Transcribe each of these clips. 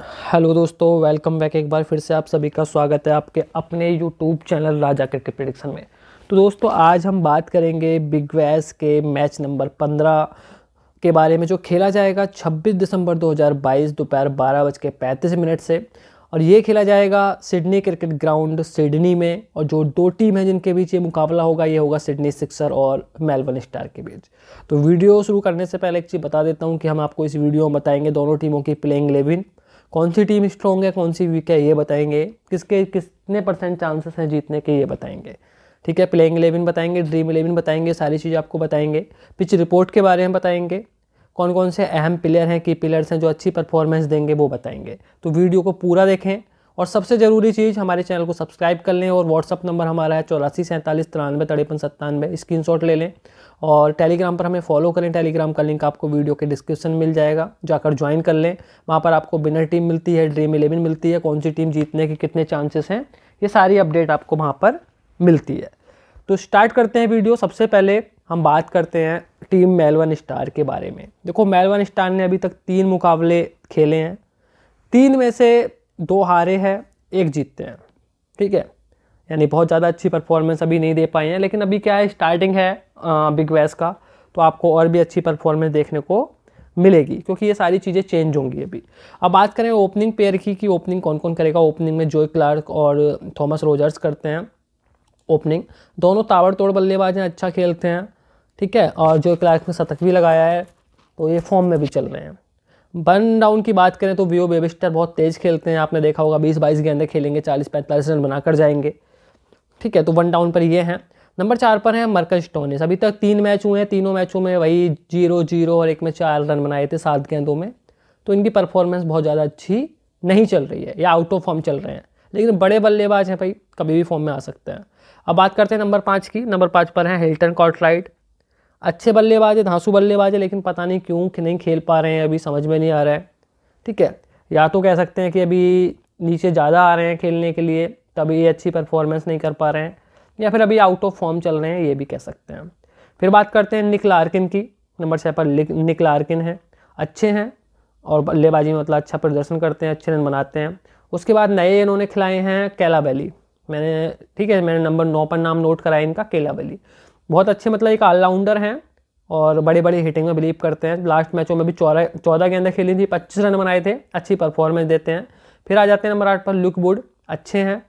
hello दोस्तों welcome back एक बार फिर से आप सभी का स्वागत है आपके अपने YouTube channel Raja cricket prediction में तो दोस्तों आज हम बात करेंगे बिग वैस के मैच नंबर पंद्रह के बारे में जो खेला जाएगा 26 दिसंबर 2022 दोपहर बारह बज के पैंतीस मिनट से और ये खेला जाएगा सिडनी क्रिकेट ग्राउंड सिडनी में और जो दो टीम है जिनके बीच ये मुकाबला होगा ये होगा सिडनी सिक्सर और मेलबर्न स्टार के बीच तो वीडियो शुरू करने से पहले एक चीज़ बता देता हूँ कि हम आपको इस वीडियो में बताएंगे दोनों टीमों की प्लेइंग इलेवन कौन सी टीम स्ट्रॉन्ग है कौन सी वीक है ये बताएंगे किसके कितने परसेंट चांसेस हैं जीतने के ये बताएंगे ठीक है प्लेइंग इलेवन बताएंगे ड्रीम इलेवन बताएंगे सारी चीज़ आपको बताएंगे पिच रिपोर्ट के बारे में बताएंगे कौन कौन से अहम प्लेयर हैं की प्लेयर्स हैं जो अच्छी परफॉर्मेंस देंगे वो बताएंगे तो वीडियो को पूरा देखें और सबसे ज़रूरी चीज़ हमारे चैनल को सब्सक्राइब कर लें और व्हाट्सअप नंबर हमारा है चौरासी सैंतालीस तिरानवे तड़ेपन सत्तानवे स्क्रीन ले लें और टेलीग्राम पर हमें फॉलो करें टेलीग्राम का लिंक आपको वीडियो के डिस्क्रिप्शन मिल जाएगा जाकर ज्वाइन कर लें वहाँ पर आपको बिनर टीम मिलती है ड्रीम इलेवन मिलती है कौन सी टीम जीतने के कितने चांसेस हैं ये सारी अपडेट आपको वहाँ पर मिलती है तो स्टार्ट करते हैं वीडियो सबसे पहले हम बात करते हैं टीम मेलवन स्टार के बारे में देखो मेलवन स्टार ने अभी तक तीन मुकाबले खेले हैं तीन में से दो हारे हैं एक जीतते हैं ठीक है यानी बहुत ज़्यादा अच्छी परफॉर्मेंस अभी नहीं दे पाए हैं लेकिन अभी क्या है स्टार्टिंग है बिग वैस का तो आपको और भी अच्छी परफॉर्मेंस देखने को मिलेगी क्योंकि ये सारी चीज़ें चेंज होंगी अभी अब बात करें ओपनिंग पेयर की कि ओपनिंग कौन कौन करेगा ओपनिंग में जोए क्लार्क और थॉमस रोजर्स करते हैं ओपनिंग दोनों ताबड़तोड़ बल्लेबाज हैं अच्छा खेलते हैं ठीक है और जोए क्लार्क ने शतक भी लगाया है तो ये फॉर्म में भी चल रहे हैं बर्न डाउन की बात करें तो वियो बेबिस्टर बहुत तेज़ खेलते हैं आपने देखा होगा बीस बाईस गेंदे खेलेंगे चालीस पैंतालीस रन बनाकर जाएंगे ठीक है तो वन डाउन पर ये हैं नंबर चार पर है मरकज टोनिस अभी तक तीन मैच हुए हैं तीनों मैचों में वही जीरो जीरो और एक में चार रन बनाए थे सात गेंदों में तो इनकी परफॉर्मेंस बहुत ज़्यादा अच्छी नहीं चल रही है या आउट ऑफ फॉर्म चल रहे हैं लेकिन बड़े बल्लेबाज हैं भाई कभी भी फॉर्म में आ सकते हैं अब बात करते हैं नंबर पाँच की नंबर पाँच पर हैं हिल्टन कॉटराइट अच्छे बल्लेबाज है धांसू बल्लेबाज है लेकिन पता नहीं क्यों कि नहीं खेल पा रहे हैं अभी समझ में नहीं आ रहा है ठीक है या तो कह सकते हैं कि अभी नीचे ज़्यादा आ रहे हैं खेलने के लिए तभी अच्छी परफॉर्मेंस नहीं कर पा रहे हैं या फिर अभी आउट ऑफ फॉर्म चल रहे हैं ये भी कह सकते हैं फिर बात करते हैं निक लार्किन की नंबर छः पर निक लार्किन है अच्छे हैं और बल्लेबाजी में मतलब अच्छा प्रदर्शन करते हैं अच्छे रन बनाते हैं उसके बाद नए इन्होंने खिलाए हैं केला वैली मैंने ठीक है मैंने नंबर नौ पर नाम नोट कराया इनका केला वैली बहुत अच्छे मतलब एक ऑलराउंडर हैं और बड़े बड़े हिटिंग में बिलीव करते हैं लास्ट मैचों में भी चौदह चौदह गेंदें खेली थी पच्चीस रन बनाए थे अच्छी परफॉर्मेंस देते हैं फिर आ जाते हैं नंबर आठ पर लुक वुड अच्छे हैं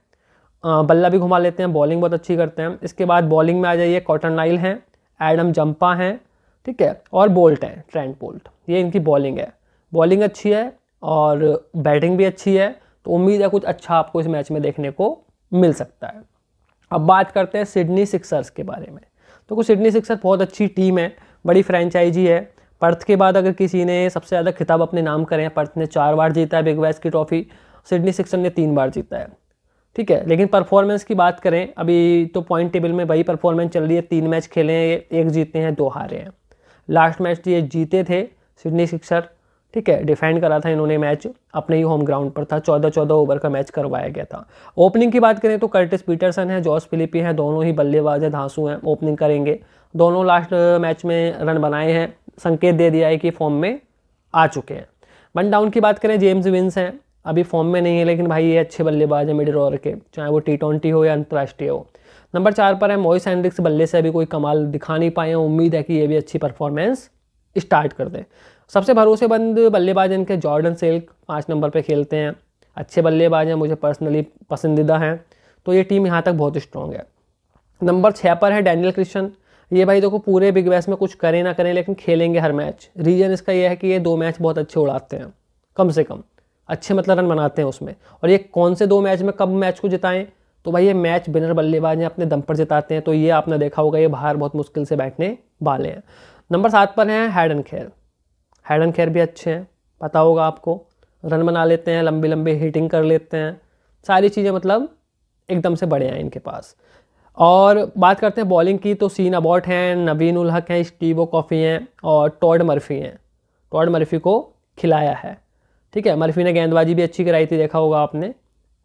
बल्ला भी घुमा लेते हैं बॉलिंग बहुत अच्छी करते हैं इसके बाद बॉलिंग में आ जाइए कॉटन नाइल हैं एडम जंपा हैं ठीक है और बोल्ट हैं ट्रेंट बोल्ट ये इनकी बॉलिंग है बॉलिंग अच्छी है और बैटिंग भी अच्छी है तो उम्मीद है कुछ अच्छा आपको इस मैच में देखने को मिल सकता है अब बात करते हैं सिडनी सिक्सर्स के बारे में तो कुछ सिडनी सिक्सर बहुत अच्छी टीम है बड़ी फ्रेंचाइजी है पर्थ के बाद अगर किसी ने सबसे ज़्यादा खिताब अपने नाम करें पर्थ ने चार बार जीता है बिग बैस की ट्रॉफी सिडनी सिक्सर ने तीन बार जीता है ठीक है लेकिन परफॉर्मेंस की बात करें अभी तो पॉइंट टेबल में वही परफॉर्मेंस चल रही है तीन मैच खेले हैं एक जीते हैं दो हारे हैं लास्ट मैच तो ये जीते थे सिडनी सिक्सर ठीक है डिफेंड करा था इन्होंने मैच अपने ही होम ग्राउंड पर था चौदह चौदह ओवर का मैच करवाया गया था ओपनिंग की बात करें तो कर्टिस पीटरसन है जॉस फिलिपी हैं दोनों ही बल्लेबाज है धांसू हैं ओपनिंग करेंगे दोनों लास्ट मैच में रन बनाए हैं संकेत दे दिया है कि फॉर्म में आ चुके हैं वन डाउन की बात करें जेम्स विंस हैं अभी फॉर्म में नहीं है लेकिन भाई ये अच्छे बल्लेबाज है मिडिल ओवर के चाहे वो टी ट्वेंटी हो या अंतर्राष्ट्रीय हो नंबर चार पर है मोइस एंड्रिक्स बल्ले से अभी कोई कमाल दिखा नहीं पाए उम्मीद है कि ये भी अच्छी परफॉर्मेंस स्टार्ट कर दें सबसे भरोसेमंद बल्लेबाज इनके जॉर्डन सेल्क पाँच नंबर पर खेलते हैं अच्छे बल्लेबाज हैं मुझे पर्सनली पसंदीदा हैं तो ये टीम यहाँ तक बहुत स्ट्रॉन्ग है नंबर छः पर है डैनियल क्रिश्चन ये भाई देखो पूरे बिग बैस में कुछ करें ना करें लेकिन खेलेंगे हर मैच रीज़न इसका यह है कि ये दो मैच बहुत अच्छे उड़ाते हैं कम से कम अच्छे मतलब रन बनाते हैं उसमें और ये कौन से दो मैच में कब मैच को जिताएं तो भाई ये मैच बिनर बल्लेबाज हैं अपने दम पर जिताते हैं तो ये आपने देखा होगा ये बाहर बहुत मुश्किल से बैठने वाले हैं नंबर सात पर हैं हैडन खेर हैडन खेर भी अच्छे हैं पता होगा आपको रन बना लेते हैं लंबी लंबी हिटिंग कर लेते हैं सारी चीज़ें मतलब एकदम से बड़े हैं इनके पास और बात करते हैं बॉलिंग की तो सीन अबॉट हैं नवीन उल हक हैं स्टीवो कॉफ़ी हैं और टॉड मर्फी हैं टॉड मर्फी को खिलाया है ठीक है मर्फी ने गेंदबाजी भी अच्छी कराई थी देखा होगा आपने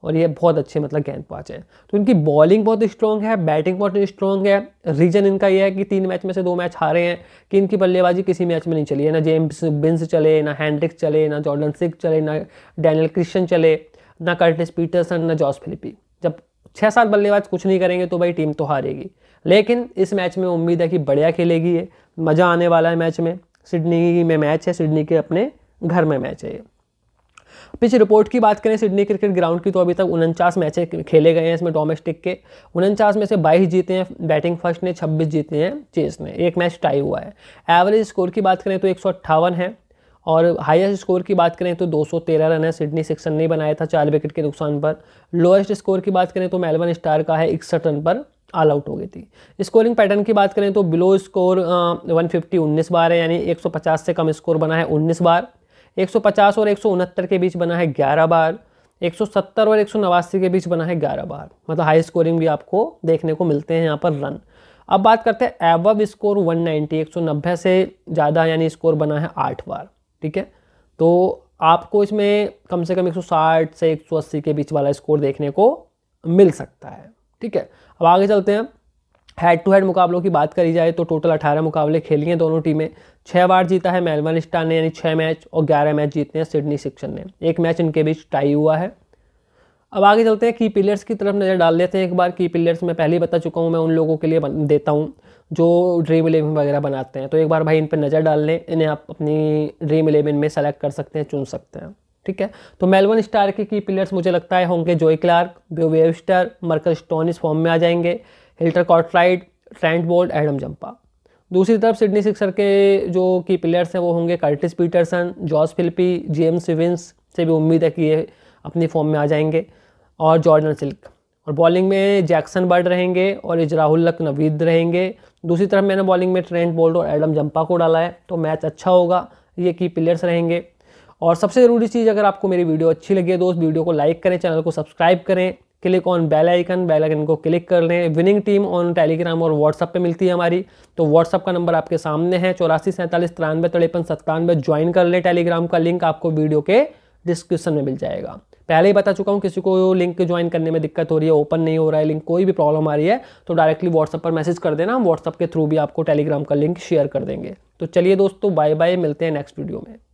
और ये बहुत अच्छे मतलब गेंदबाज हैं तो इनकी बॉलिंग बहुत स्ट्रॉन्ग है बैटिंग बहुत स्ट्रॉन्ग है रीजन इनका ये है कि तीन मैच में से दो मैच हारे हैं कि इनकी बल्लेबाजी किसी मैच में नहीं चली है ना जेम्स बिन्स चले ना हैंड्रिक्स चले ना जॉर्डन सिक चले ना डैनियल क्रिश्चन चले ना कर्टिस पीटरसन ना जॉस फिलिपी जब छः सात बल्लेबाज कुछ नहीं करेंगे तो भाई टीम तो हारेगी लेकिन इस मैच में उम्मीद है कि बढ़िया खेलेगी ये मज़ा आने वाला है मैच में सिडनी में मैच है सिडनी के अपने घर में मैच है ये पिच रिपोर्ट की बात करें सिडनी क्रिकेट ग्राउंड की तो अभी तक उनचास मैचें खेले गए हैं इसमें डोमेस्टिक के उनचास में से बाईस जीते हैं बैटिंग फर्स्ट ने छब्बीस जीते हैं चेस ने एक मैच टाई हुआ है एवरेज स्कोर की बात करें तो एक है और हाईएस्ट स्कोर की बात करें तो 213 रन है सिडनी सिक्सन नहीं बनाया था चार विकेट के नुकसान पर लोएस्ट स्कोर की बात करें तो मेलबर्न स्टार का है इकसठ रन पर ऑल आउट हो गई थी स्कोरिंग पैटर्न की बात करें तो बिलो स्कोर 150 19 बार है यानी 150 से कम स्कोर बना है 19 बार 150 और एक के बीच बना है ग्यारह बार 170 और एक के बीच बना है ग्यारह बार मतलब हाई स्कोरिंग भी आपको देखने को मिलते हैं यहाँ पर रन अब बात करते हैं एवब स्कोर 190 190 से ज़्यादा यानी स्कोर बना है आठ बार ठीक है तो आपको इसमें कम से कम 160 से 180 के बीच वाला स्कोर देखने को मिल सकता है ठीक है अब आगे चलते हैं हेड टू हेड मुकाबलों की बात करी जाए तो टोटल 18 मुकाबले खेली हैं दोनों टीमें छः बार जीता है मेलबर्न स्टार ने यानी छः मैच और ग्यारह मैच जीते हैं सिडनी सिक्सन ने एक मैच इनके बीच टाई हुआ है अब आगे चलते हैं की पिलियर्स की तरफ नज़र डाल लेते हैं एक बार की पिलियर्स मैं पहले ही बता चुका हूँ मैं उन लोगों के लिए देता हूँ जो ड्रीम इलेवन वगैरह बनाते हैं तो एक बार भाई इन पर नज़र डाल लें इन्हें आप अपनी ड्रीम इलेवन में सेलेक्ट कर सकते हैं चुन सकते हैं ठीक है तो मेलबर्न स्टार के की पिलियर्स मुझे लगता है होंगे जोई क्लार्क वेवस्टर मर्कल इस फॉर्म में आ जाएंगे Hilton Cartwright Trent Boult Adam Zampa दूसरी तरफ सिडनी सिक्सर के जो की प्लेयर्स हैं वो होंगे Curtis Patterson Josh Philippe James Vince से भी उम्मीद है कि ये अपनी फॉर्म में आ जाएंगे और जॉर्डन सिल्क और बॉलिंग में जैक्सन बर्ड रहेंगे और इजराहुल लक नवीद रहेंगे दूसरी तरफ मैंने बॉलिंग में ट्रेंट बोल्ट और एडम जंपा को डाला है तो मैच अच्छा होगा ये की प्लेयर्स रहेंगे और सबसे ज़रूरी चीज़ अगर आपको मेरी वीडियो अच्छी लगी है दोस्त वीडियो को लाइक करें चैनल को सब्सक्राइब करें click on bell icon bell icon को क्लिक कर लें विनिंग टीम ऑन टेलीग्राम और व्हाट्सअप पे मिलती है हमारी तो व्हाट्सअप का नंबर आपके सामने है चौरासी सैंतालीस तिरानवे तिरपन सत्तानवे ज्वाइन कर लें टेलीग्राम का लिंक आपको वीडियो के डिस्क्रिप्शन में मिल जाएगा पहले ही बता चुका हूँ किसी को लिंक ज्वाइन करने में दिक्कत हो रही है ओपन नहीं हो रहा है लिंक कोई भी प्रॉब्लम आ रही है तो डायरेक्टली व्हाट्सअप पर मैसेज कर देना हम व्हाट्सअप के थ्रू भी आपको टेलीग्राम का लिंक शेयर कर देंगे तो चलिए दोस्तों बाय बाय मिलते हैं नेक्स्ट वीडियो में